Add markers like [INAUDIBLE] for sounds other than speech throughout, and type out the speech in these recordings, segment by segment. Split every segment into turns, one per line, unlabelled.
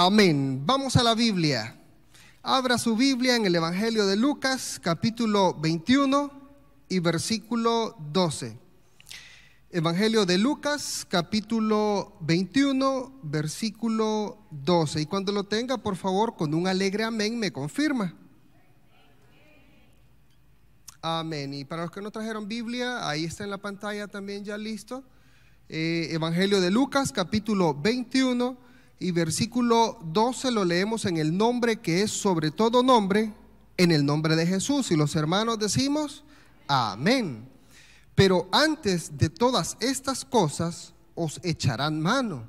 Amén. Vamos a la Biblia. Abra su Biblia en el Evangelio de Lucas, capítulo 21 y versículo 12. Evangelio de Lucas, capítulo 21, versículo 12. Y cuando lo tenga, por favor, con un alegre amén, me confirma. Amén. Y para los que no trajeron Biblia, ahí está en la pantalla también ya listo. Eh, Evangelio de Lucas, capítulo 21 y versículo 12 lo leemos en el nombre que es sobre todo nombre, en el nombre de Jesús. Y los hermanos decimos, amén. Pero antes de todas estas cosas os echarán mano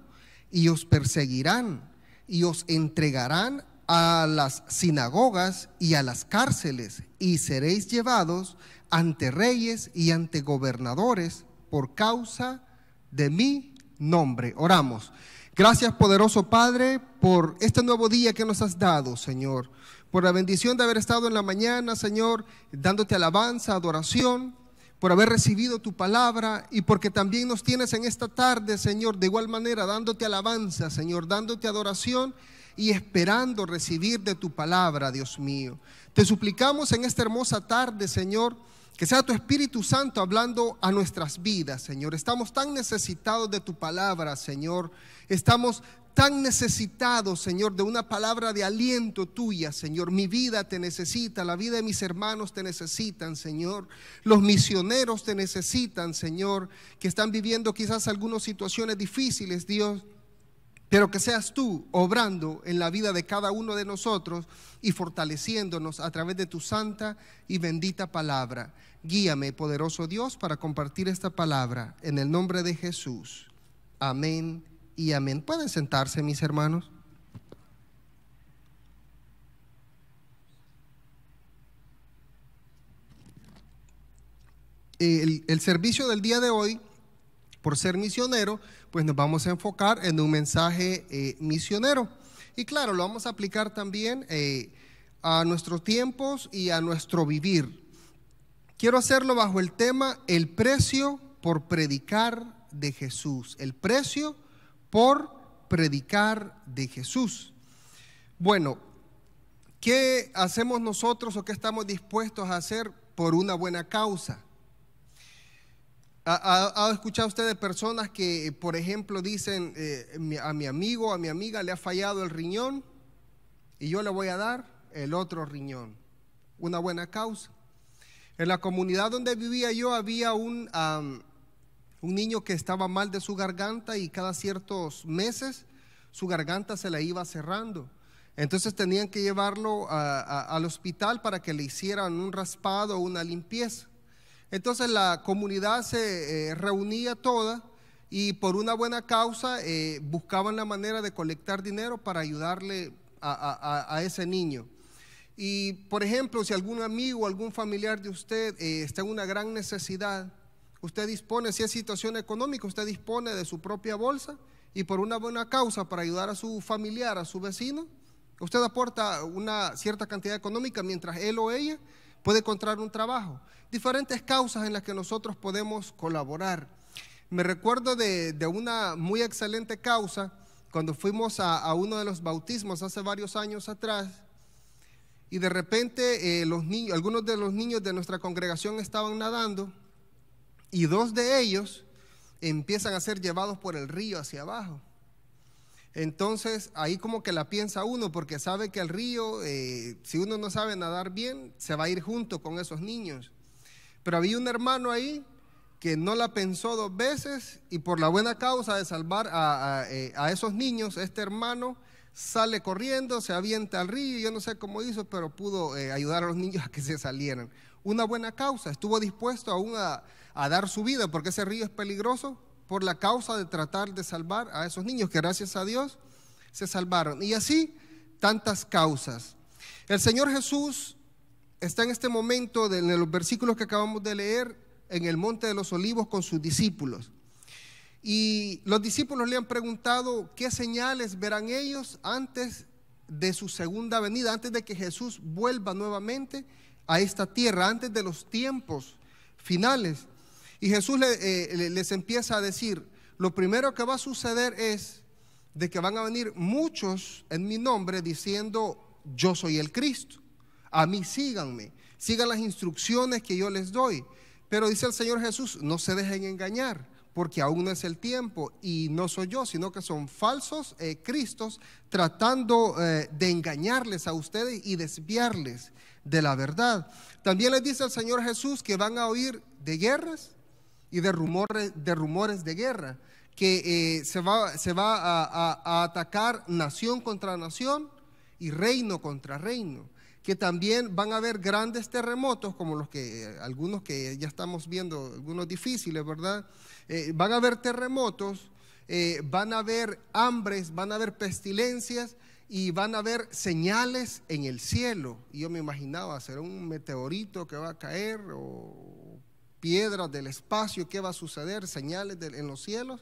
y os perseguirán y os entregarán a las sinagogas y a las cárceles y seréis llevados ante reyes y ante gobernadores por causa de mi nombre. Oramos. Gracias, poderoso Padre, por este nuevo día que nos has dado, Señor. Por la bendición de haber estado en la mañana, Señor, dándote alabanza, adoración, por haber recibido tu palabra y porque también nos tienes en esta tarde, Señor, de igual manera, dándote alabanza, Señor, dándote adoración y esperando recibir de tu palabra, Dios mío. Te suplicamos en esta hermosa tarde, Señor, que sea tu Espíritu Santo hablando a nuestras vidas, Señor. Estamos tan necesitados de tu palabra, Señor. Estamos tan necesitados, Señor, de una palabra de aliento tuya, Señor. Mi vida te necesita, la vida de mis hermanos te necesitan, Señor. Los misioneros te necesitan, Señor, que están viviendo quizás algunas situaciones difíciles, Dios pero que seas tú obrando en la vida de cada uno de nosotros y fortaleciéndonos a través de tu santa y bendita palabra. Guíame, poderoso Dios, para compartir esta palabra en el nombre de Jesús. Amén y amén. ¿Pueden sentarse, mis hermanos? El, el servicio del día de hoy por ser misionero, pues nos vamos a enfocar en un mensaje eh, misionero. Y claro, lo vamos a aplicar también eh, a nuestros tiempos y a nuestro vivir. Quiero hacerlo bajo el tema el precio por predicar de Jesús. El precio por predicar de Jesús. Bueno, ¿qué hacemos nosotros o qué estamos dispuestos a hacer por una buena causa? ¿Ha, escuchado usted de personas que, por ejemplo, dicen, eh, a mi amigo, a mi amiga le ha fallado el riñón y yo le voy a dar el otro riñón? Una buena causa. En la comunidad donde vivía yo había un, un niño que estaba mal de su garganta y cada ciertos meses su garganta se la iba cerrando. Entonces tenían que llevarlo al hospital para que le hicieran un raspado o una limpieza. Entonces la comunidad se eh, reunía toda y por una buena causa eh, buscaban la manera de colectar dinero para ayudarle a, ese niño. Y por ejemplo, si algún amigo, o algún familiar de usted eh, está en una gran necesidad, usted dispone, si es situación económica, usted dispone de su propia bolsa y por una buena causa para ayudar a su familiar, a su vecino, usted aporta una cierta cantidad económica mientras él o ella puede encontrar un trabajo. Diferentes causas en las que nosotros podemos colaborar. Me recuerdo de, una muy excelente causa cuando fuimos a, uno de los bautismos hace varios años atrás y de repente eh, algunos de los niños de nuestra congregación estaban nadando y dos de ellos empiezan a ser llevados por el río hacia abajo. Entonces, ahí como que la piensa uno, porque sabe que el río, eh, si uno no sabe nadar bien, se va a ir junto con esos niños. Pero había un hermano ahí que no la pensó dos veces y por la buena causa de salvar a, eh, esos niños, este hermano sale corriendo, se avienta al río, yo no sé cómo hizo, pero pudo eh, ayudar a los niños [LAUGHS] a que se salieran. Una buena causa, estuvo dispuesto aún a dar su vida, porque ese río es peligroso, por la causa de tratar de salvar a esos niños que gracias a Dios se salvaron. Y así tantas causas. El Señor Jesús está en este momento, de, en los versículos que acabamos de leer, en el Monte de los Olivos con sus discípulos. Y los discípulos le han preguntado qué señales verán ellos antes de su segunda venida, antes de que Jesús vuelva nuevamente a esta tierra, antes de los tiempos finales. Y Jesús eh, les empieza a decir, lo primero que va a suceder es de que van a venir muchos en mi nombre diciendo, yo soy el Cristo, a mí síganme, sigan las instrucciones que yo les doy. Pero dice el Señor Jesús, no se dejen engañar, porque aún no es el tiempo y no soy yo, sino que son falsos eh, Cristos tratando eh, de engañarles a ustedes y desviarles de la verdad. También les dice el Señor Jesús que van a oír de guerras, y de rumores de, rumores de guerra, que eh, se va, se va a, atacar nación contra nación y reino contra reino que también van a haber grandes terremotos, como los que eh, algunos que ya estamos viendo, algunos difíciles, ¿verdad? Eh, van a haber terremotos, van a haber hambres, van a haber pestilencias y van a haber señales en el cielo. Y yo me imaginaba, será un meteorito que va a caer o piedras del espacio, qué va a suceder, señales en los cielos.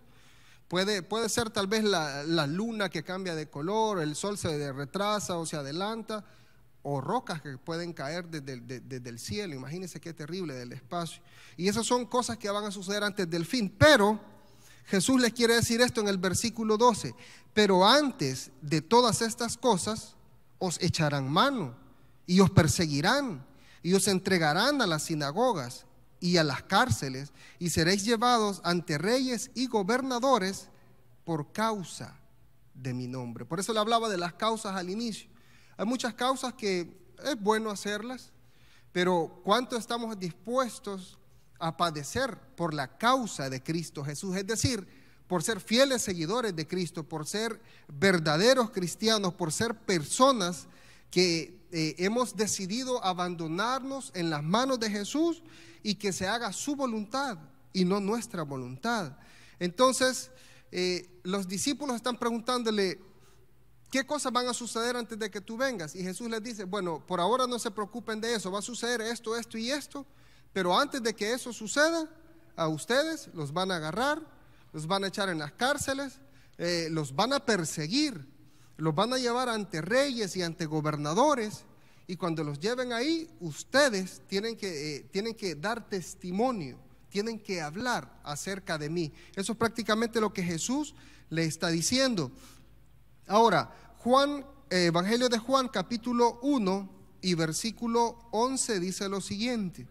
Puede, puede ser tal vez la, luna que cambia de color, el sol se retrasa o se adelanta, o rocas que pueden caer desde, desde el cielo. Imagínense qué terrible del espacio. Y esas son cosas que van a suceder antes del fin. Pero Jesús les quiere decir esto en el versículo 12. Pero antes de todas estas cosas, os echarán mano y os perseguirán y os entregarán a las sinagogas y a las cárceles, y seréis llevados ante reyes y gobernadores por causa de mi nombre. Por eso le hablaba de las causas al inicio. Hay muchas causas que es bueno hacerlas, pero ¿cuánto estamos dispuestos a padecer por la causa de Cristo Jesús? Es decir, por ser fieles seguidores de Cristo, por ser verdaderos cristianos, por ser personas que eh, hemos decidido abandonarnos en las manos de Jesús y que se haga su voluntad y no nuestra voluntad. Entonces, eh, los discípulos están preguntándole, ¿qué cosas van a suceder antes de que tú vengas? Y Jesús les dice, bueno, por ahora no se preocupen de eso, va a suceder esto, esto y esto, pero antes de que eso suceda, a ustedes los van a agarrar, los van a echar en las cárceles, eh, los van a perseguir los van a llevar ante reyes y ante gobernadores. Y cuando los lleven ahí, ustedes tienen que, eh, tienen que dar testimonio, tienen que hablar acerca de mí. Eso es prácticamente lo que Jesús le está diciendo. Ahora, Juan, eh, Evangelio de Juan, capítulo 1 y versículo 11 dice lo siguiente.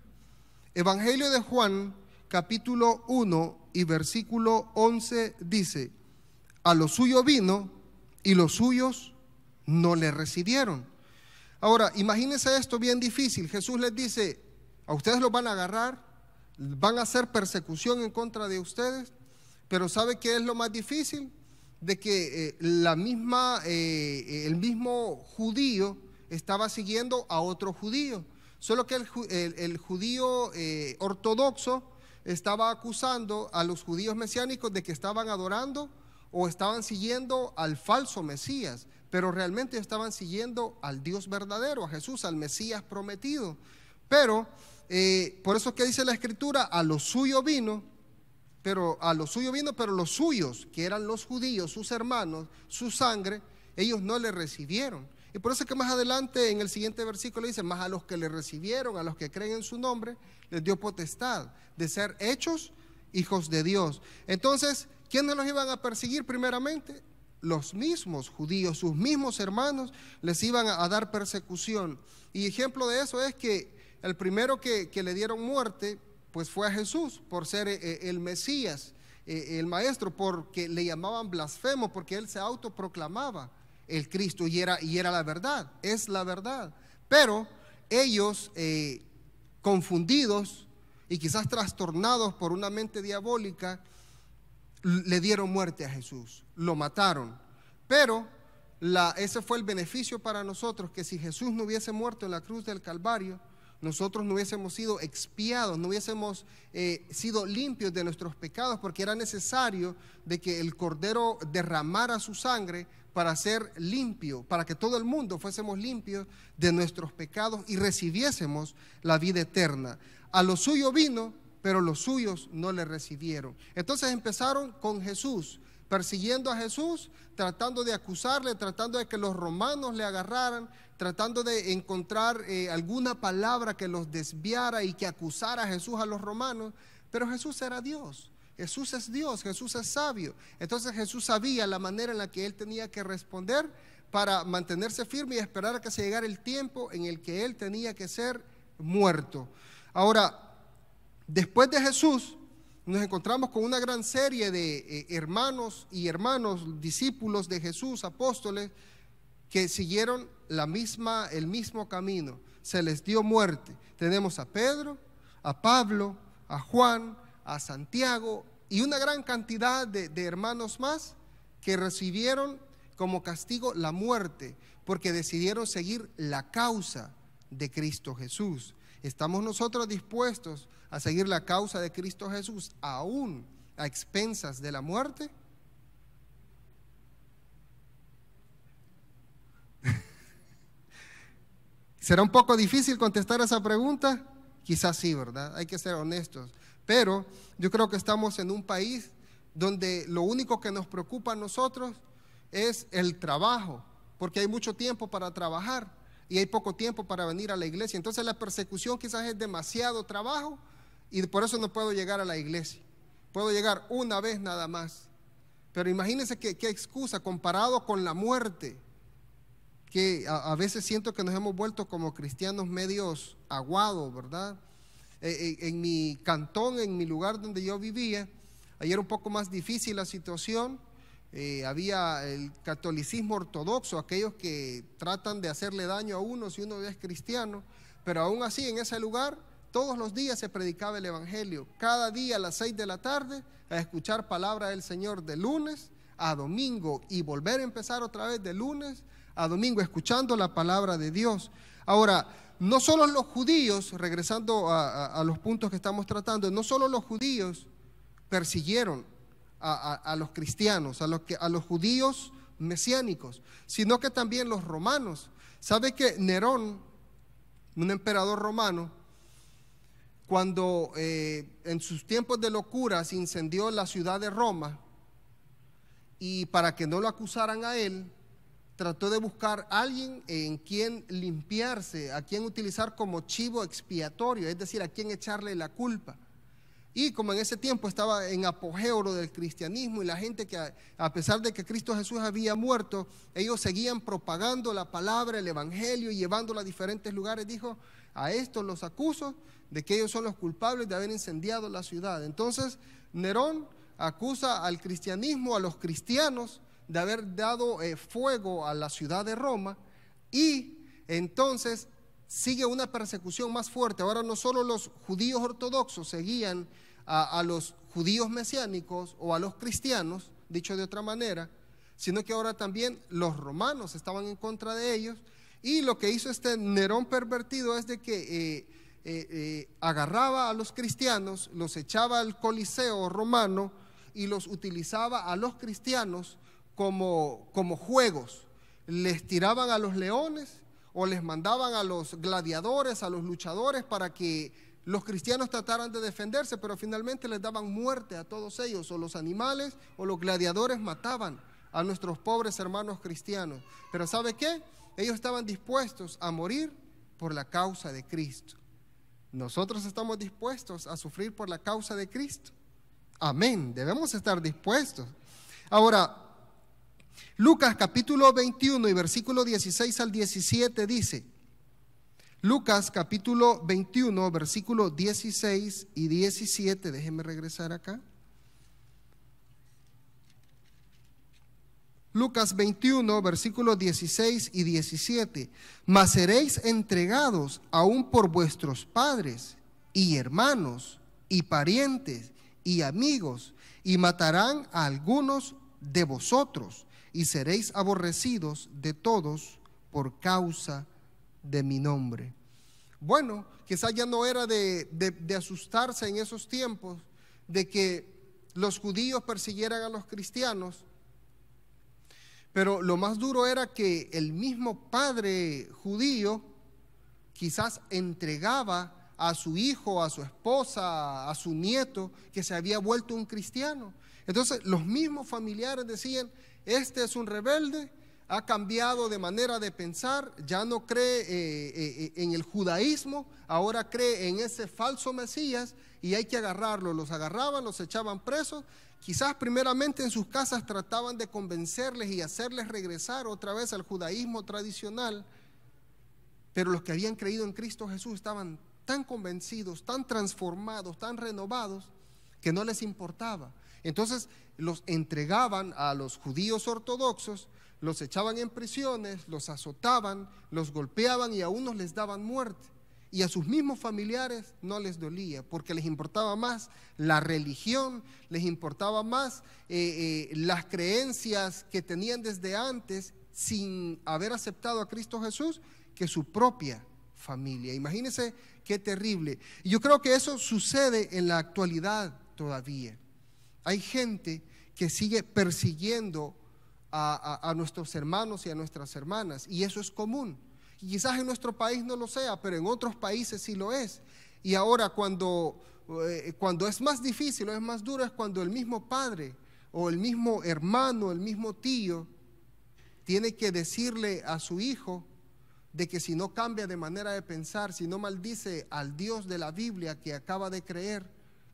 Evangelio de Juan, capítulo 1 y versículo 11 dice, a lo suyo vino y los suyos no le recibieron. Ahora, imagínense esto bien difícil. Jesús les dice, a ustedes los van a agarrar, van a hacer persecución en contra de ustedes, pero ¿sabe qué es lo más difícil? De que eh, la misma, eh, el mismo judío estaba siguiendo a otro judío, solo que el, judío eh, ortodoxo estaba acusando a los judíos mesiánicos de que estaban adorando o estaban siguiendo al falso Mesías, pero realmente estaban siguiendo al Dios verdadero, a Jesús, al Mesías prometido. Pero, eh, por eso es que dice la escritura, a lo suyo vino, pero a lo suyo vino, pero los suyos, que eran los judíos, sus hermanos, su sangre, ellos no le recibieron. Y por eso es que más adelante en el siguiente versículo dice, más a los que le recibieron, a los que creen en su nombre, les dio potestad de ser hechos hijos de Dios. Entonces, ¿Quiénes los iban a perseguir primeramente? Los mismos judíos, sus mismos hermanos les iban a, dar persecución. Y ejemplo de eso es que el primero que, le dieron muerte, pues fue a Jesús por ser eh, eh, el Mesías, eh, el Maestro, porque le llamaban blasfemo, porque él se autoproclamaba el Cristo y era, y era la verdad, es la verdad. Pero ellos, confundidos y quizás trastornados por una mente diabólica, le dieron muerte a Jesús, lo mataron. Pero la, ese fue el beneficio para nosotros, que si Jesús no hubiese muerto en la cruz del Calvario, nosotros no hubiésemos sido expiados, no hubiésemos eh, sido limpios de nuestros pecados, porque era necesario de que el Cordero derramara su sangre para ser limpio, para que todo el mundo fuésemos limpios de nuestros pecados y recibiésemos la vida eterna. A lo suyo vino, pero los suyos no le recibieron. Entonces empezaron con Jesús, persiguiendo a Jesús, tratando de acusarle, tratando de que los romanos le agarraran, tratando de encontrar eh, alguna palabra que los desviara y que acusara a Jesús a los romanos, pero Jesús era Dios. Jesús es Dios, Jesús es sabio. Entonces Jesús sabía la manera en la que él tenía que responder para mantenerse firme y esperar a que se llegara el tiempo en el que él tenía que ser muerto. Ahora, Después de Jesús, nos encontramos con una gran serie de eh, hermanos y hermanos, discípulos de Jesús, apóstoles, que siguieron la misma, el mismo camino. Se les dio muerte. Tenemos a Pedro, a Pablo, a Juan, a Santiago y una gran cantidad de, de hermanos más que recibieron como castigo la muerte, porque decidieron seguir la causa de Cristo Jesús. ¿Estamos nosotros dispuestos a seguir la causa de Cristo Jesús, aún a expensas de la muerte? [LAUGHS] ¿Será un poco difícil contestar esa pregunta? Quizás sí, ¿verdad? Hay que ser honestos. Pero yo creo que estamos en un país donde lo único que nos preocupa a nosotros es el trabajo, porque hay mucho tiempo para trabajar y hay poco tiempo para venir a la iglesia. Entonces la persecución quizás es demasiado trabajo y por eso no puedo llegar a la iglesia. Puedo llegar una vez nada más. Pero imagínense qué, excusa comparado con la muerte, que a, veces siento que nos hemos vuelto como cristianos medios aguados, ¿verdad? E, e, en mi cantón, en mi lugar donde yo vivía, era un poco más difícil la situación, eh, había el catolicismo ortodoxo, aquellos que tratan de hacerle daño a uno si uno es cristiano, pero aún así en ese lugar todos los días se predicaba el Evangelio, cada día a las seis de la tarde, a escuchar palabra del Señor de lunes a domingo y volver a empezar otra vez de lunes a domingo escuchando la palabra de Dios. Ahora, no solo los judíos, regresando a, los puntos que estamos tratando, no solo los judíos persiguieron a, los cristianos, a los, que, a los judíos mesiánicos, sino que también los romanos. ¿Sabe que Nerón, un emperador romano, cuando eh, en sus tiempos de locura se incendió la ciudad de Roma y para que no lo acusaran a él, trató de buscar a alguien en quien limpiarse, a quien utilizar como chivo expiatorio, es decir, a quien echarle la culpa. Y como en ese tiempo estaba en apogeo lo del cristianismo y la gente que a pesar de que Cristo Jesús había muerto, ellos seguían propagando la palabra, el evangelio y llevándola a diferentes lugares, dijo, a estos los acuso de que ellos son los culpables de haber incendiado la ciudad. Entonces, Nerón acusa al cristianismo, a los cristianos, de haber dado eh, fuego a la ciudad de Roma y entonces sigue una persecución más fuerte. Ahora no solo los judíos ortodoxos seguían a los judíos mesiánicos o a los cristianos, dicho de otra manera, sino que ahora también los romanos estaban en contra de ellos y lo que hizo este Nerón pervertido es de que eh, eh, eh, agarraba a los cristianos, los echaba al Coliseo romano y los utilizaba a los cristianos como, como juegos. Les tiraban a los leones o les mandaban a los gladiadores, a los luchadores, para que los cristianos trataran de defenderse, pero finalmente les daban muerte a todos ellos, o los animales o los gladiadores mataban a nuestros pobres hermanos cristianos. Pero ¿sabe qué? Ellos estaban dispuestos a morir por la causa de Cristo. Nosotros estamos dispuestos a sufrir por la causa de Cristo. Amén, debemos estar dispuestos. Ahora, Lucas capítulo 21 y versículo 16 al 17 dice, Lucas capítulo 21, versículo 16 y 17, déjenme regresar acá. Lucas 21, versículos 16 y 17. Mas seréis entregados aún por vuestros padres y hermanos y parientes y amigos, y matarán a algunos de vosotros, y seréis aborrecidos de todos por causa de mi nombre. Bueno, quizá ya no era de asustarse en esos tiempos de que los judíos persiguieran a los cristianos, pero lo más duro era que el mismo padre judío quizás entregaba a su hijo, a su esposa, a su nieto, que se había vuelto un cristiano. Entonces los mismos familiares decían, este es un rebelde, ha cambiado de manera de pensar, ya no cree eh, eh, en el judaísmo, ahora cree en ese falso Mesías y hay que agarrarlo. Los agarraban, los echaban presos Quizás primeramente en sus casas trataban de convencerles y hacerles regresar otra vez al judaísmo tradicional, pero los que habían creído en Cristo Jesús estaban tan convencidos, tan transformados, tan renovados, que no les importaba. Entonces los entregaban a los judíos ortodoxos, los echaban en prisiones, los azotaban, los golpeaban y a unos les daban muerte. Y a sus mismos familiares no les dolía, porque les importaba más la religión, les importaba más eh, eh, las creencias que tenían desde antes sin haber aceptado a Cristo Jesús que su propia familia. Imagínense qué terrible. Y yo creo que eso sucede en la actualidad todavía. Hay gente que sigue persiguiendo a nuestros hermanos y a nuestras hermanas, y eso es común quizás en nuestro país no lo sea, pero en otros países sí lo es. Y ahora cuando, eh, cuando es más difícil o es más duro es cuando el mismo padre o el mismo hermano, el mismo tío, tiene que decirle a su hijo de que si no cambia de manera de pensar, si no maldice al Dios de la Biblia que acaba de creer,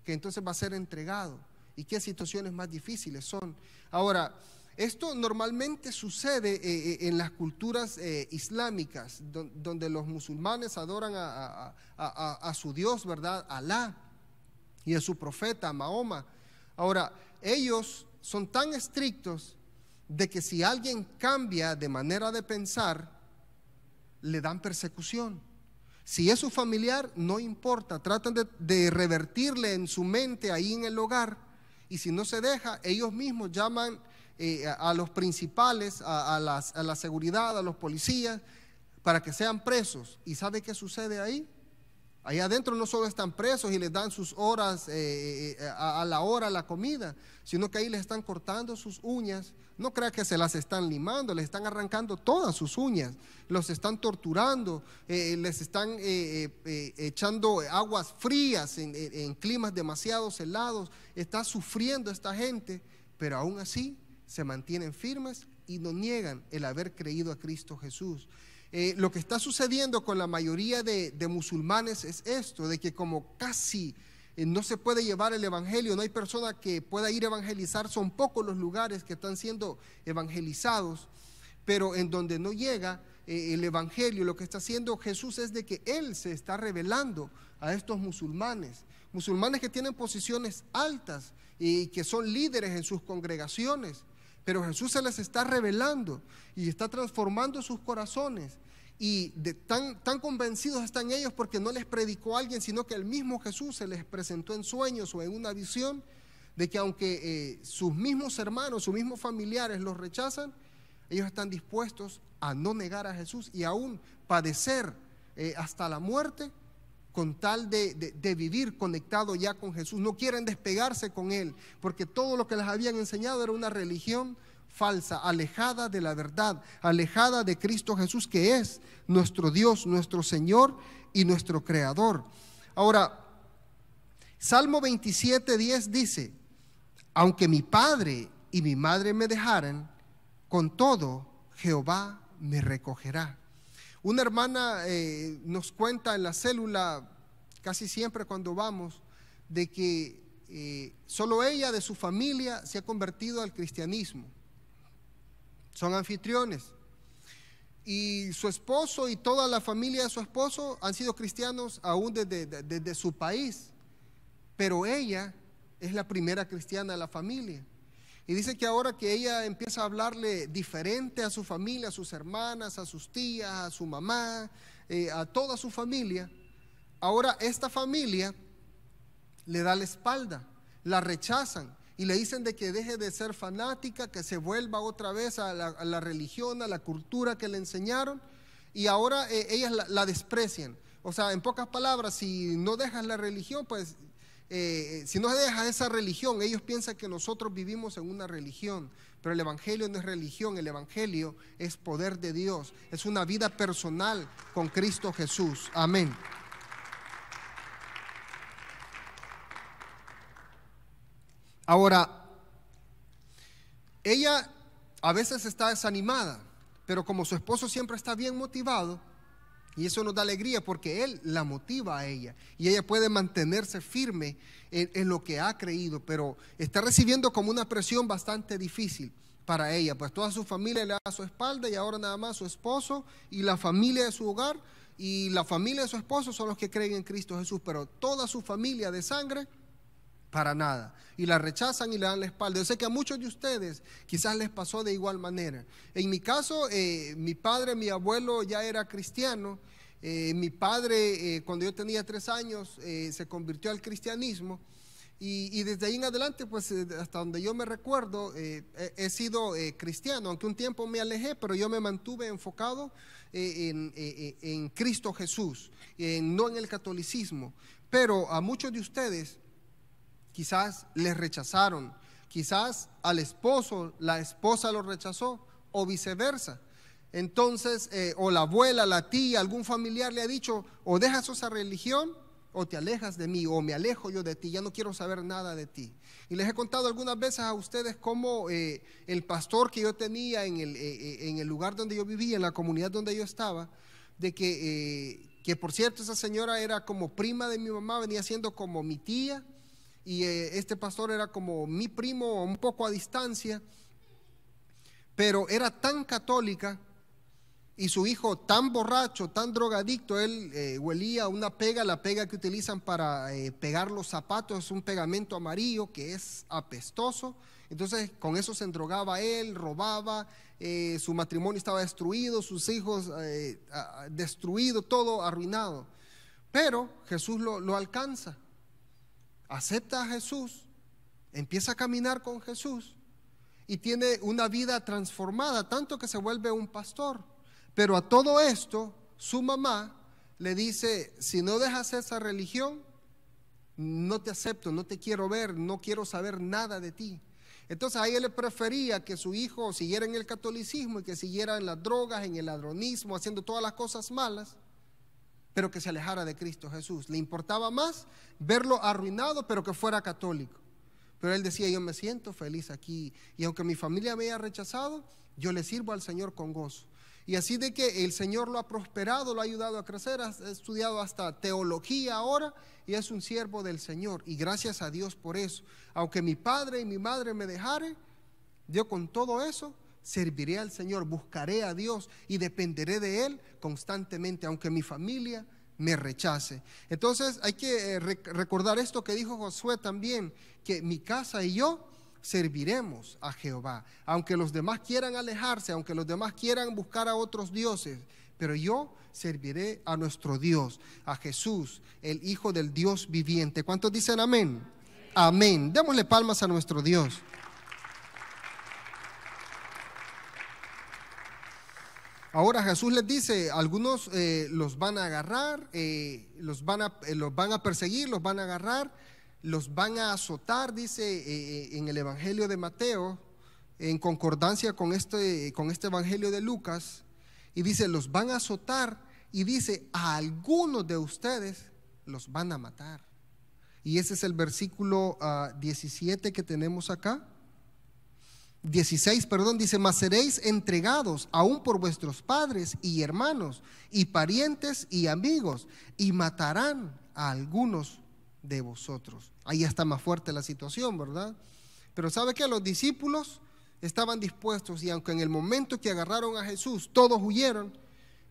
que entonces va a ser entregado. ¿Y qué situaciones más difíciles son? Ahora, esto normalmente sucede eh, eh, en las culturas eh, islámicas, donde los musulmanes adoran a, su Dios, ¿verdad? Alá y a su profeta, Mahoma. Ahora, ellos son tan estrictos de que si alguien cambia de manera de pensar, le dan persecución. Si es su familiar, no importa, tratan de revertirle en su mente ahí en el hogar. Y si no se deja, ellos mismos llaman eh, a, los principales, a, la seguridad, a los policías, para que sean presos. ¿Y sabe qué sucede ahí? Ahí adentro no solo están presos y les dan sus horas, eh, eh, a, la hora la comida, sino que ahí les están cortando sus uñas. No crea que se las están limando, les están arrancando todas sus uñas, los están torturando, les están echando aguas frías en, en climas demasiado helados. Está sufriendo esta gente, pero aún así se mantienen firmes y no niegan el haber creído a Cristo Jesús. Eh, lo que está sucediendo con la mayoría de, musulmanes es esto, de que como casi eh, no se puede llevar el Evangelio, no hay persona que pueda ir a evangelizar, son pocos los lugares que están siendo evangelizados, pero en donde no llega eh, el Evangelio, lo que está haciendo Jesús es de que Él se está revelando a estos musulmanes, musulmanes que tienen posiciones altas y que son líderes en sus congregaciones pero Jesús se les está revelando y está transformando sus corazones. Y tan, tan convencidos están ellos porque no les predicó alguien, sino que el mismo Jesús se les presentó en sueños o en una visión de que aunque eh, sus mismos hermanos, sus mismos familiares los rechazan, ellos están dispuestos a no negar a Jesús y aún padecer eh, hasta la muerte con tal de, vivir conectado ya con Jesús. No quieren despegarse con Él, porque todo lo que les habían enseñado era una religión falsa, alejada de la verdad, alejada de Cristo Jesús, que es nuestro Dios, nuestro Señor y nuestro Creador. Ahora, Salmo 27, 10 dice, aunque mi padre y mi madre me dejaran, con todo Jehová me recogerá. Una hermana eh, nos cuenta en la célula, casi siempre cuando vamos, de que eh, solo ella de su familia se ha convertido al cristianismo. Son anfitriones. Y su esposo y toda la familia de su esposo han sido cristianos aún desde, desde su país. Pero ella es la primera cristiana de la familia. Y dice que ahora que ella empieza a hablarle diferente a su familia, a sus hermanas, a sus tías, a su mamá, eh, a toda su familia, ahora esta familia le da la espalda, la rechazan y le dicen de que deje de ser fanática, que se vuelva otra vez a la, religión, a la cultura que le enseñaron y ahora eh, ellas la, la desprecian. O sea, en pocas palabras, si no dejas la religión, pues eh, eh, si si se deja esa religión, ellos piensan que nosotros vivimos en una religión, pero el Evangelio no es religión, el Evangelio es poder de Dios, es una vida personal con Cristo Jesús. Amén. Ahora, ella a veces está desanimada, pero como su esposo siempre está bien motivado, y eso nos da alegría porque Él la motiva a ella. Y ella puede mantenerse firme en, lo que ha creído, pero está recibiendo como una presión bastante difícil para ella, pues toda su familia le da su espalda y ahora nada más su esposo y la familia de su hogar y la familia de su esposo son los que creen en Cristo Jesús, pero toda su familia de sangre para nada. Y la rechazan y le dan la espalda. Yo sé que a muchos de ustedes quizás les pasó de igual manera. En mi caso, eh, mi padre, mi abuelo ya era cristiano. Eh, mi padre, eh, cuando yo tenía tres años, se convirtió al cristianismo. Y, desde ahí en adelante, pues hasta donde yo me recuerdo, he, sido cristiano, aunque un tiempo me alejé, pero yo me mantuve enfocado en, en, Cristo Jesús, no en el catolicismo. Pero a muchos de ustedes quizás les rechazaron, quizás al esposo la esposa lo rechazó o viceversa. Entonces, eh, o la abuela, la tía, algún familiar le ha dicho, o dejas esa religión o te alejas de mí, o me alejo yo de ti, ya no quiero saber nada de ti. Y les he contado algunas veces a ustedes cómo eh, el pastor que yo tenía en el, eh, en el, lugar donde yo vivía, en la comunidad donde yo estaba, de que, que por cierto esa señora era como prima de mi mamá, venía siendo como mi tía, y eh, este pastor era como mi primo, un poco a distancia, pero era tan católica y su hijo tan borracho, tan drogadicto, él eh, huelía una pega, la pega que utilizan para eh, pegar los zapatos, es un pegamento amarillo que es apestoso. Entonces con eso se drogaba él, robaba, su matrimonio estaba destruido, sus hijos destruido, todo arruinado. Pero Jesús lo, lo alcanza acepta a Jesús, empieza a caminar con Jesús y tiene una vida transformada, tanto que se vuelve un pastor. Pero a todo esto, su mamá le dice, si no dejas esa religión, no te acepto, no te quiero ver, no quiero saber nada de ti. Entonces ahí él prefería que su hijo siguiera en el catolicismo y que siguiera en las drogas, en el ladronismo, haciendo todas las cosas malas, pero que se alejara de Cristo Jesús. Le importaba más verlo arruinado, pero que fuera católico. Pero él decía, yo me siento feliz aquí, y aunque mi familia me haya rechazado, yo le sirvo al Señor con gozo. Y así de que el Señor lo ha prosperado, lo ha ayudado a crecer, ha estudiado hasta teología ahora y es un siervo del Señor. Y gracias a Dios por eso. Aunque mi padre y mi madre me dejaren, yo con todo eso serviré al Señor, buscaré a Dios y dependeré de Él constantemente, aunque mi familia me rechace. Entonces hay que eh, recordar esto que dijo Josué también, que mi casa y yo serviremos a Jehová, aunque los demás quieran alejarse, aunque los demás quieran buscar a otros dioses, pero yo serviré a nuestro Dios, a Jesús, el Hijo del Dios viviente. ¿Cuántos dicen Amén. amén. Démosle palmas a nuestro Dios. Ahora Jesús les dice, algunos eh, los van a agarrar, eh, los, van a, eh, los van a perseguir, los van a agarrar, los van a azotar, dice en el Evangelio de Mateo, en concordancia con este, con este Evangelio de Lucas, y dice, los van a azotar y dice, a algunos de ustedes los van a matar. Y ese es el versículo 17 ah, que tenemos acá. 16, perdón, dice, mas seréis entregados aún por vuestros padres y hermanos y parientes y amigos y matarán a algunos de vosotros. Ahí está más fuerte la situación, ¿verdad? Pero sabe que los discípulos estaban dispuestos y aunque en el momento que agarraron a Jesús todos huyeron,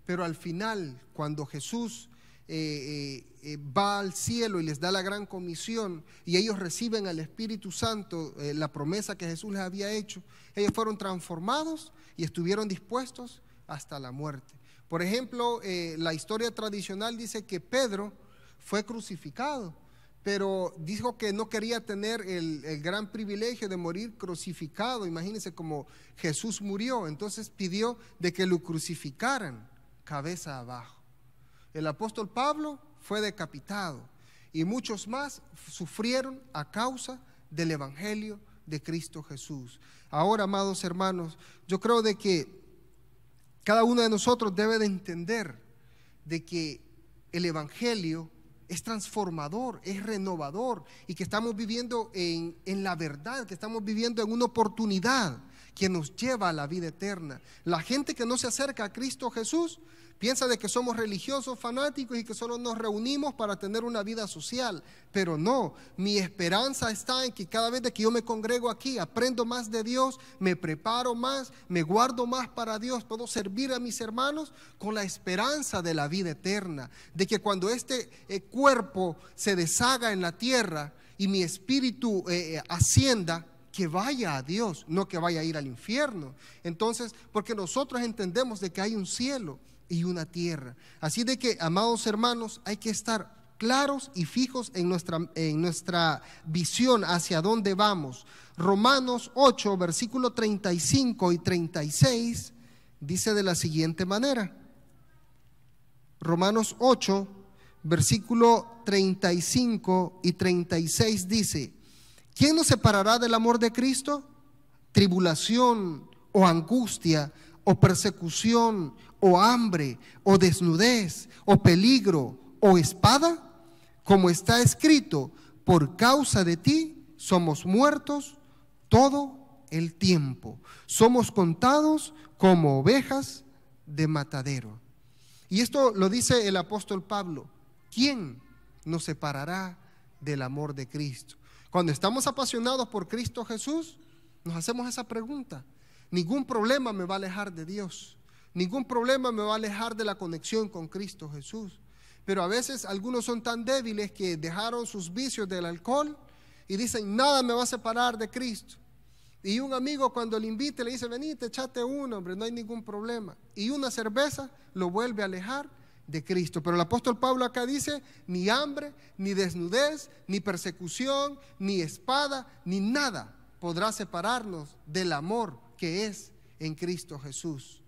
pero al final, cuando Jesús eh, eh, eh, va al cielo y les da la gran comisión y ellos reciben al Espíritu Santo, la promesa que Jesús les había hecho, ellos fueron transformados y estuvieron dispuestos hasta la muerte. Por ejemplo, la historia tradicional dice que Pedro fue crucificado, pero dijo que no quería tener el, el, gran privilegio de morir crucificado. Imagínense como Jesús murió, entonces pidió de que lo crucificaran cabeza abajo. El apóstol Pablo fue decapitado y muchos más sufrieron a causa del Evangelio de Cristo Jesús. Ahora, amados hermanos, yo creo de que cada uno de nosotros debe de entender de que el Evangelio es transformador, es renovador y que estamos viviendo en, en, la verdad, que estamos viviendo en una oportunidad que nos lleva a la vida eterna. La gente que no se acerca a Cristo Jesús Piensa de que somos religiosos fanáticos y que solo nos reunimos para tener una vida social, pero no, mi esperanza está en que cada vez que yo me congrego aquí, aprendo más de Dios, me preparo más, me guardo más para Dios, puedo servir a mis hermanos con la esperanza de la vida eterna, de que cuando este eh, cuerpo se deshaga en la tierra y mi espíritu eh, eh, ascienda, que vaya a Dios, no que vaya a ir al infierno. Entonces, porque nosotros entendemos de que hay un cielo y una tierra. Así de que, amados hermanos, hay que estar claros y fijos en nuestra, en nuestra visión hacia dónde vamos. Romanos 8, versículo 35 y 36 dice de la siguiente manera. Romanos 8, versículo 35 y 36 dice, ¿quién nos separará del amor de Cristo? Tribulación o angustia o persecución, o hambre, o desnudez, o peligro, o espada? Como está escrito, por causa de ti somos muertos todo el tiempo. Somos contados como ovejas de matadero. Y esto lo dice el apóstol Pablo. ¿Quién nos separará del amor de Cristo? Cuando estamos apasionados por Cristo Jesús, nos hacemos esa pregunta. Ningún problema me va a alejar de Dios. Ningún problema me va a alejar de la conexión con Cristo Jesús. Pero a veces algunos son tan débiles que dejaron sus vicios del alcohol y dicen, nada me va a separar de Cristo. Y un amigo cuando le invite le dice, te echate uno, hombre, no hay ningún problema. Y una cerveza lo vuelve a alejar de Cristo. Pero el apóstol Pablo acá dice, ni hambre, ni desnudez, ni persecución, ni espada, ni nada podrá separarnos del amor que es en Cristo Jesús.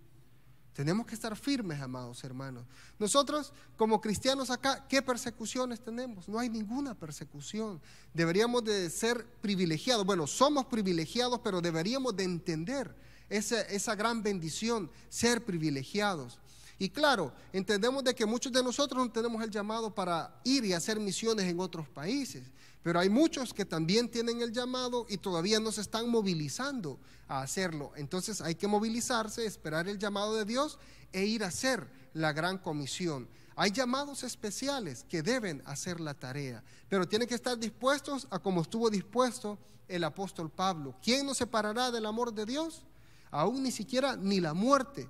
Tenemos que estar firmes, amados hermanos. Nosotros, como cristianos acá, ¿qué persecuciones tenemos? No hay ninguna persecución. Deberíamos de ser privilegiados. Bueno, somos privilegiados, pero deberíamos de entender esa, esa gran bendición, ser privilegiados. Y claro, entendemos de que muchos de nosotros no tenemos el llamado para ir y hacer misiones en otros países. Pero hay muchos que también tienen el llamado y todavía no se están movilizando a hacerlo. Entonces hay que movilizarse, esperar el llamado de Dios e ir a hacer la gran comisión. Hay llamados especiales que deben hacer la tarea, pero tienen que estar dispuestos a como estuvo dispuesto el apóstol Pablo. ¿Quién nos separará del amor de Dios? Aún ni siquiera ni la muerte,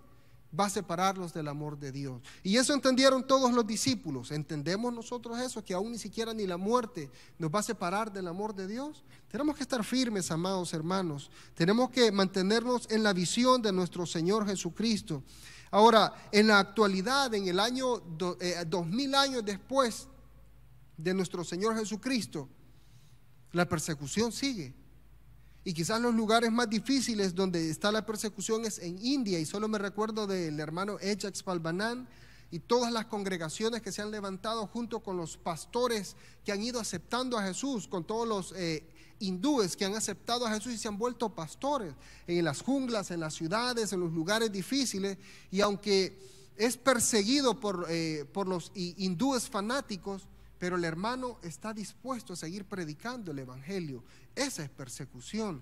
va a separarlos del amor de Dios. Y eso entendieron todos los discípulos. ¿Entendemos nosotros eso? Que aún ni siquiera ni la muerte nos va a separar del amor de Dios. Tenemos que estar firmes, amados hermanos. Tenemos que mantenernos en la visión de nuestro Señor Jesucristo. Ahora, en la actualidad, en el año, eh, dos mil años después de nuestro Señor Jesucristo, la persecución sigue. Y quizás los lugares más difíciles donde está la persecución es en India, y solo me recuerdo del hermano Ejax Palbanan y todas las congregaciones que se han levantado junto con los pastores que han ido aceptando a Jesús, con todos los eh, hindúes que han aceptado a Jesús y se han vuelto pastores en las junglas, en las ciudades, en los lugares difíciles, y aunque es perseguido por, eh, por los hindúes fanáticos, pero el hermano está dispuesto a seguir predicando el Evangelio. Esa es persecución.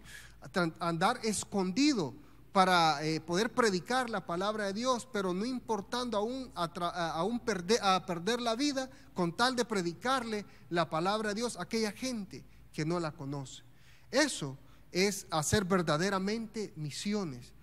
Andar escondido para eh, poder predicar la palabra de Dios, pero no importando aún, a, aún perder, la vida con tal de predicarle la palabra de Dios a aquella gente que no la conoce. Eso es hacer verdaderamente misiones.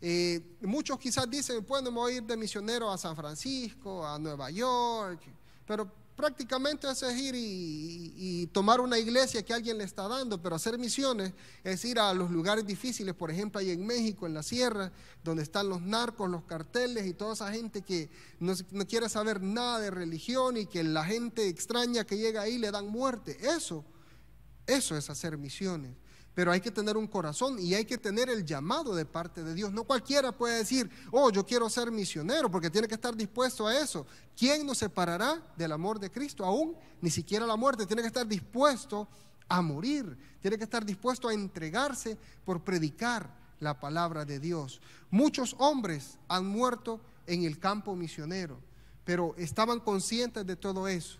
Eh, muchos quizás dicen, bueno, pues, voy a ir de misionero a San Francisco, a Nueva York, pero prácticamente eso es ir y, tomar una iglesia que alguien le está dando, pero hacer misiones es ir a los lugares difíciles, por ejemplo, ahí en México, en la sierra, donde están los narcos, los carteles y toda esa gente que no, no quiere saber nada de religión y que la gente extraña que llega ahí le dan muerte. Eso, eso es hacer misiones pero hay que tener un corazón y hay que tener el llamado de parte de Dios. No cualquiera puede decir, oh, yo quiero ser misionero, porque tiene que estar dispuesto a eso. ¿Quién nos separará del amor de Cristo? Aún ni siquiera la muerte, tiene que estar dispuesto a morir, tiene que estar dispuesto a entregarse por predicar la palabra de Dios. Muchos hombres han muerto en el campo misionero, pero estaban conscientes de todo eso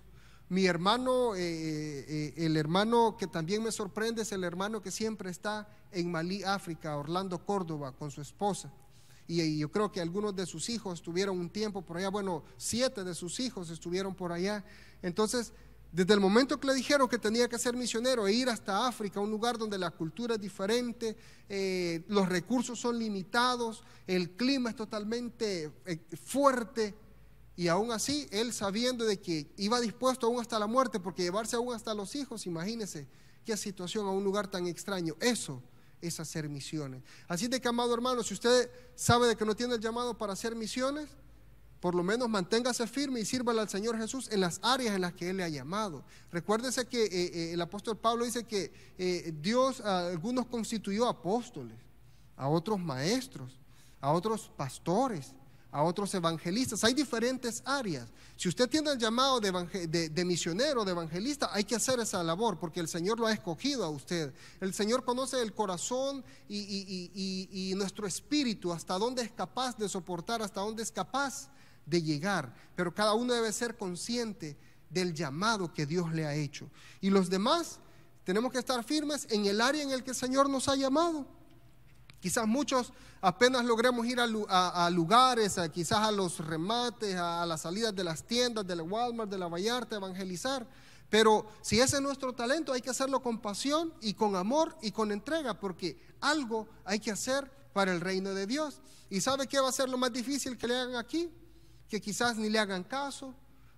mi hermano, eh, eh, eh, el hermano que también me sorprende es el hermano que siempre está en Malí, África, Orlando, Córdoba, con su esposa. Y, yo creo que algunos de sus hijos estuvieron un tiempo por allá, bueno, siete de sus hijos estuvieron por allá. Entonces, desde el momento que le dijeron que tenía que ser misionero e ir hasta África, un lugar donde la cultura es diferente, los recursos son limitados, el clima es totalmente fuerte, y aún así, él sabiendo de que iba dispuesto aún hasta la muerte, porque llevarse aún hasta los hijos, imagínese, qué situación a un lugar tan extraño. Eso es hacer misiones. Así de que, amado hermano, si usted sabe de que no tiene el llamado para hacer misiones, por lo menos manténgase firme y sírvale al Señor Jesús en las áreas en las que Él le ha llamado. Recuérdese que eh, eh, el apóstol Pablo dice que eh, Dios a algunos constituyó apóstoles, a otros maestros, a otros pastores, a otros evangelistas. Hay diferentes áreas. Si usted tiene el llamado de, misionero, de evangelista, hay que hacer esa labor porque el Señor lo ha escogido a usted. El Señor conoce el corazón y, y nuestro espíritu, hasta dónde es capaz de soportar, hasta dónde es capaz de llegar. Pero cada uno debe ser consciente del llamado que Dios le ha hecho. Y los demás tenemos que estar firmes en el área en el que el Señor nos ha llamado. Quizás muchos apenas logremos ir a, lugares, quizás a los remates, a, las salidas de las tiendas, de la Walmart, de la Vallarta, evangelizar. Pero si ese es nuestro talento, hay que hacerlo con pasión y con amor y con entrega, porque algo hay que hacer para el reino de Dios. ¿Y sabe qué va a ser lo más difícil que le hagan aquí? Que quizás ni le hagan caso,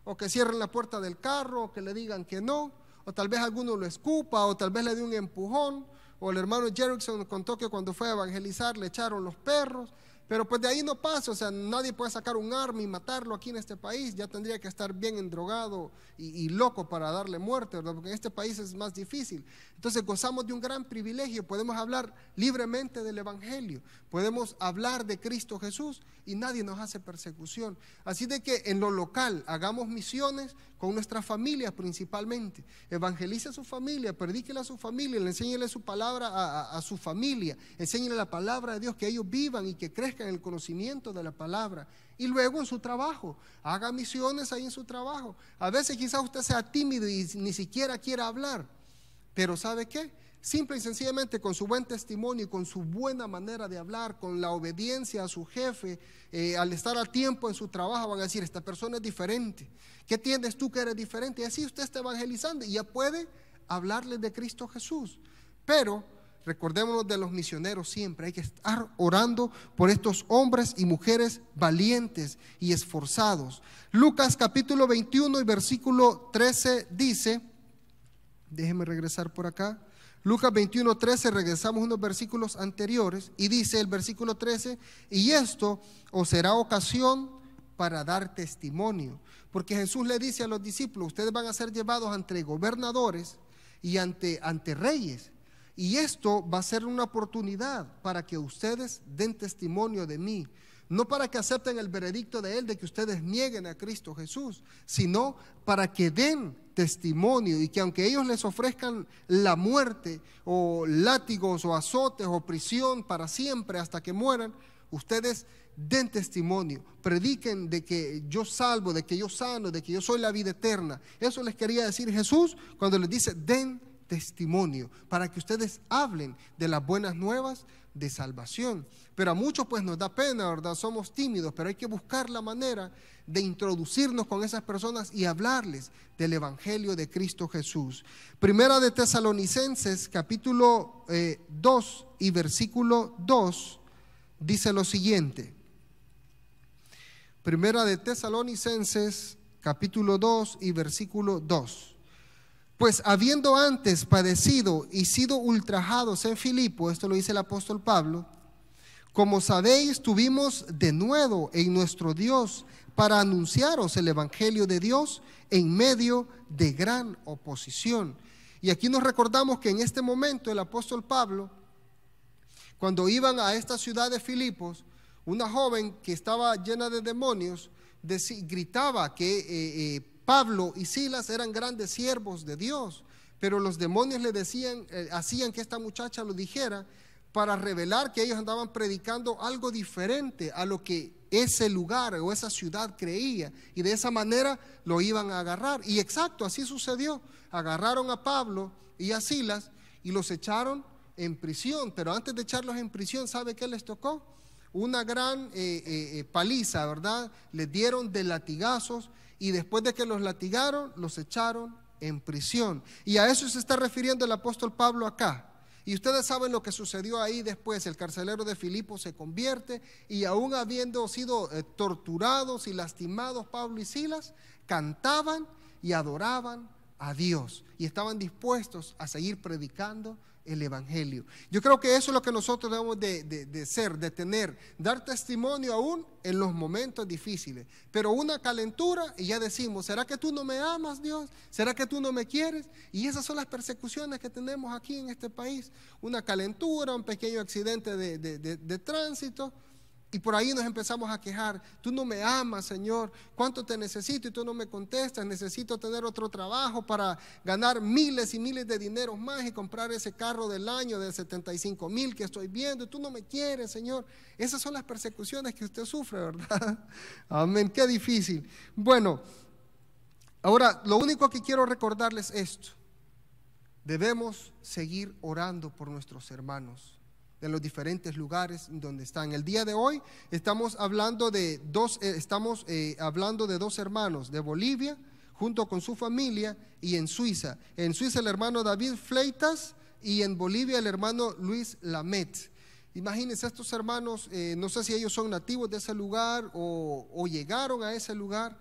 o que cierren la puerta del carro, o que le digan que no, o tal vez alguno lo escupa, o tal vez le dé un empujón, o el hermano Jerickson contó que cuando fue a evangelizar le echaron los perros pero pues de ahí no pasa, o sea, nadie puede sacar un arma y matarlo aquí en este país, ya tendría que estar bien endrogado y, loco para darle muerte, ¿verdad? Porque en este país es más difícil. Entonces gozamos de un gran privilegio, podemos hablar libremente del Evangelio, podemos hablar de Cristo Jesús y nadie nos hace persecución. Así de que en lo local hagamos misiones con nuestras familias principalmente. Evangelice a su familia, predíquele a su familia, le enséñele su palabra a, a su familia, enséñele la palabra de Dios, que ellos vivan y que crezcan en el conocimiento de la palabra y luego en su trabajo. Haga misiones ahí en su trabajo. A veces quizás usted sea tímido y ni siquiera quiera hablar, pero ¿sabe qué? Simple y sencillamente con su buen testimonio y con su buena manera de hablar, con la obediencia a su jefe, eh, al estar a tiempo en su trabajo, van a decir, esta persona es diferente. ¿Qué tienes tú que eres diferente? Y así usted está evangelizando y ya puede hablarle de Cristo Jesús. Pero Recordémonos de los misioneros siempre. Hay que estar orando por estos hombres y mujeres valientes y esforzados. Lucas capítulo 21 y versículo 13 dice, déjeme regresar por acá. Lucas 21, 13, regresamos unos versículos anteriores y dice el versículo 13, y esto os será ocasión para dar testimonio. Porque Jesús le dice a los discípulos, ustedes van a ser llevados ante gobernadores y ante, ante reyes y esto va a ser una oportunidad para que ustedes den testimonio de mí. No para que acepten el veredicto de Él de que ustedes nieguen a Cristo Jesús, sino para que den testimonio y que aunque ellos les ofrezcan la muerte o látigos o azotes o prisión para siempre hasta que mueran, ustedes den testimonio, prediquen de que yo salvo, de que yo sano, de que yo soy la vida eterna. Eso les quería decir Jesús cuando les dice, den testimonio, para que ustedes hablen de las buenas nuevas de salvación. Pero a muchos pues nos da pena, ¿verdad? Somos tímidos, pero hay que buscar la manera de introducirnos con esas personas y hablarles del Evangelio de Cristo Jesús. Primera de Tesalonicenses, capítulo 2 eh, y versículo 2, dice lo siguiente. Primera de Tesalonicenses, capítulo 2 y versículo 2. Pues habiendo antes padecido y sido ultrajados en Filipo, esto lo dice el apóstol Pablo, como sabéis, tuvimos de nuevo en nuestro Dios para anunciaros el Evangelio de Dios en medio de gran oposición. Y aquí nos recordamos que en este momento el apóstol Pablo, cuando iban a esta ciudad de Filipos, una joven que estaba llena de demonios, gritaba que eh, eh, Pablo y Silas eran grandes siervos de Dios, pero los demonios le decían, eh, hacían que esta muchacha lo dijera para revelar que ellos andaban predicando algo diferente a lo que ese lugar o esa ciudad creía y de esa manera lo iban a agarrar. Y exacto, así sucedió. Agarraron a Pablo y a Silas y los echaron en prisión, pero antes de echarlos en prisión, ¿sabe qué les tocó? Una gran eh, eh, paliza, ¿verdad? Les dieron de latigazos y después de que los latigaron, los echaron en prisión. Y a eso se está refiriendo el apóstol Pablo acá. Y ustedes saben lo que sucedió ahí después. El carcelero de Filipo se convierte y aún habiendo sido eh, torturados y lastimados Pablo y Silas, cantaban y adoraban a Dios y estaban dispuestos a seguir predicando el Evangelio. Yo creo que eso es lo que nosotros debemos de, ser, de tener, dar testimonio aún en los momentos difíciles. Pero una calentura y ya decimos, ¿será que tú no me amas, Dios? ¿Será que tú no me quieres? Y esas son las persecuciones que tenemos aquí en este país. Una calentura, un pequeño accidente de, de tránsito y por ahí nos empezamos a quejar. Tú no me amas, Señor. ¿Cuánto te necesito? Y tú no me contestas. Necesito tener otro trabajo para ganar miles y miles de dineros más y comprar ese carro del año de 75 mil que estoy viendo. Y tú no me quieres, Señor. Esas son las persecuciones que usted sufre, ¿verdad? [LAUGHS] Amén. Qué difícil. Bueno, ahora lo único que quiero recordarles es esto. Debemos seguir orando por nuestros hermanos en los diferentes lugares donde están. El día de hoy estamos hablando de dos, eh, estamos, eh, hablando de dos hermanos de Bolivia junto con su familia y en Suiza. En Suiza el hermano David Fleitas y en Bolivia el hermano Luis Lamet. Imagínense estos hermanos, eh, no sé si ellos son nativos de ese lugar o, o llegaron a ese lugar,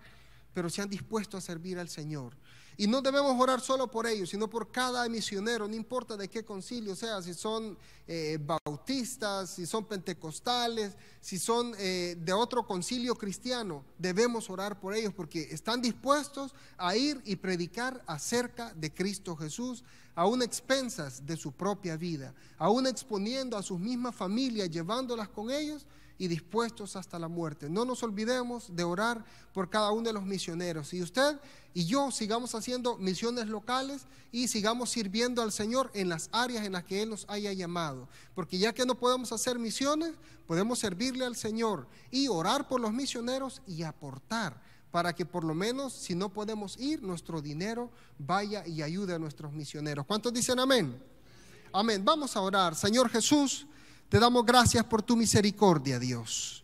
pero se han dispuesto a servir al Señor. Y no debemos orar solo por ellos, sino por cada misionero, no importa de qué concilio sea, si son eh, bautistas, si son pentecostales, si son eh, de otro concilio cristiano, debemos orar por ellos porque están dispuestos a ir y predicar acerca de Cristo Jesús, aún expensas de su propia vida, aún exponiendo a sus mismas familias, llevándolas con ellos y dispuestos hasta la muerte. No nos olvidemos de orar por cada uno de los misioneros. Y usted y yo sigamos haciendo misiones locales y sigamos sirviendo al Señor en las áreas en las que Él nos haya llamado. Porque ya que no podemos hacer misiones, podemos servirle al Señor y orar por los misioneros y aportar para que por lo menos, si no podemos ir, nuestro dinero vaya y ayude a nuestros misioneros. ¿Cuántos dicen amén? Amén. Vamos a orar. Señor Jesús. Te damos gracias por tu misericordia, Dios.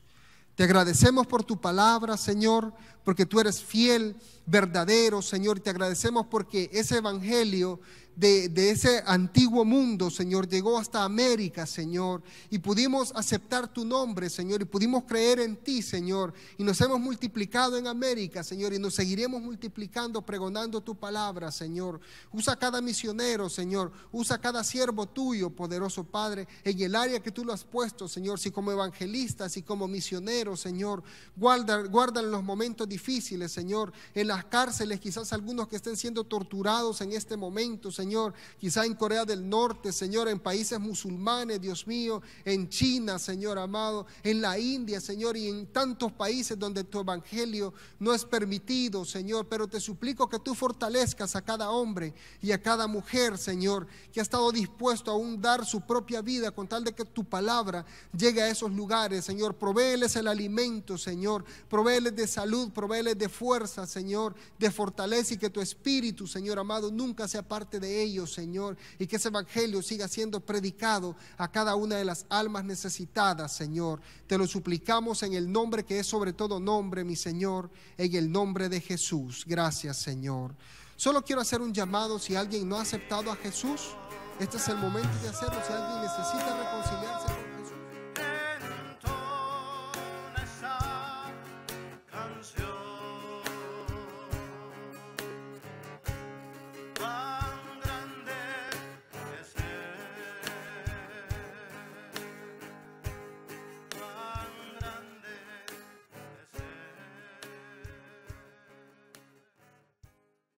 Te agradecemos por tu palabra, Señor, porque tú eres fiel verdadero, Señor. Te agradecemos porque ese evangelio de, ese antiguo mundo, Señor, llegó hasta América, Señor, y pudimos aceptar tu nombre, Señor, y pudimos creer en ti, Señor, y nos hemos multiplicado en América, Señor, y nos seguiremos multiplicando pregonando tu palabra, Señor. Usa cada misionero, Señor, usa cada siervo tuyo, poderoso Padre, en el área que tú lo has puesto, Señor, si como evangelistas, si como misioneros, Señor, guarda, guarda en los momentos difíciles, Señor, en la las cárceles, quizás algunos que estén siendo torturados en este momento, Señor, quizá en Corea del Norte, Señor, en países musulmanes, Dios mío, en China, Señor amado, en la India, Señor, y en tantos países donde tu evangelio no es permitido, Señor, pero te suplico que tú fortalezcas a cada hombre y a cada mujer, Señor, que ha estado dispuesto a un dar su propia vida con tal de que tu palabra llegue a esos lugares, Señor, provéeles el alimento, Señor, provéeles de salud, provéeles de fuerza, Señor de fortaleza y que tu espíritu, Señor amado, nunca sea parte de ellos, Señor, y que ese evangelio siga siendo predicado a cada una de las almas necesitadas, Señor. Te lo suplicamos en el nombre que es sobre todo nombre, mi Señor, en el nombre de Jesús. Gracias, Señor. Solo quiero hacer un llamado si alguien no ha aceptado a Jesús. Este es el momento de hacerlo. Si alguien necesita reconciliarse